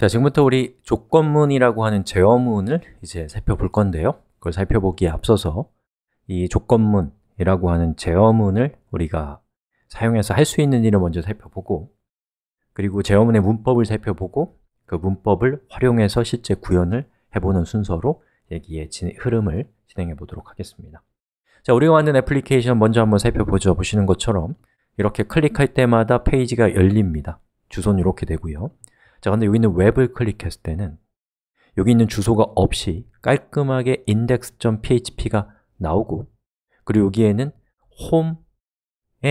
자, 지금부터 우리 조건문이라고 하는 제어문을 이제 살펴볼 건데요 그걸 살펴보기에 앞서서 이 조건문이라고 하는 제어문을 우리가 사용해서 할 수 있는 일을 먼저 살펴보고 그리고 제어문의 문법을 살펴보고 그 문법을 활용해서 실제 구현을 해보는 순서로 얘기의 진, 흐름을 진행해 보도록 하겠습니다 자, 우리가 만든 애플리케이션 먼저 한번 살펴보죠 보시는 것처럼 이렇게 클릭할 때마다 페이지가 열립니다 주소는 이렇게 되고요 자, 근데 여기 있는 웹을 클릭했을 때는 여기 있는 주소가 없이 깔끔하게 index.php가 나오고 그리고 여기에는 홈에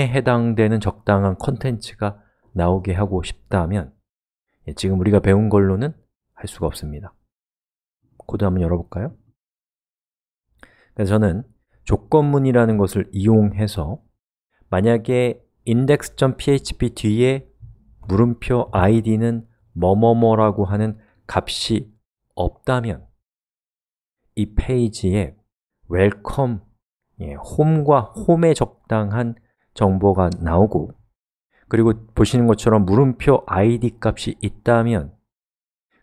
해당되는 적당한 컨텐츠가 나오게 하고 싶다면 예, 지금 우리가 배운 걸로는 할 수가 없습니다 코드 한번 열어볼까요? 그래서 저는 조건문이라는 것을 이용해서 만약에 index.php 뒤에 물음표 id는 뭐뭐뭐라고 하는 값이 없다면 이 페이지에 웰컴, 예, 홈과 홈에 적당한 정보가 나오고 그리고 보시는 것처럼 물음표 id 값이 있다면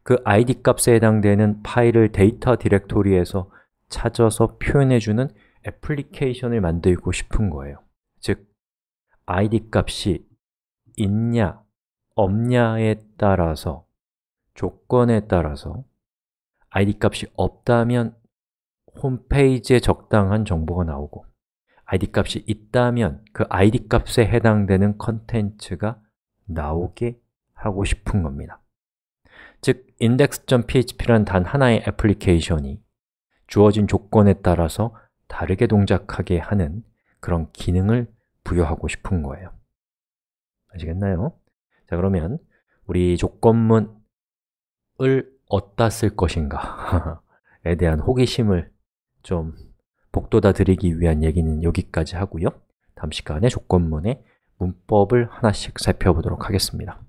그 id 값에 해당되는 파일을 데이터 디렉토리에서 찾아서 표현해주는 애플리케이션을 만들고 싶은 거예요 즉, id 값이 있냐, 없냐에 따라서 조건에 따라서 id 값이 없다면 홈페이지에 적당한 정보가 나오고 id 값이 있다면 그 id 값에 해당되는 컨텐츠가 나오게 하고 싶은 겁니다 즉, index.php라는 단 하나의 애플리케이션이 주어진 조건에 따라서 다르게 동작하게 하는 그런 기능을 부여하고 싶은 거예요 아시겠나요? 자 그러면 우리 조건문을 어디다 쓸 것인가 에 대한 호기심을 좀 복돋아 드리기 위한 얘기는 여기까지 하고요 다음 시간에 조건문의 문법을 하나씩 살펴보도록 하겠습니다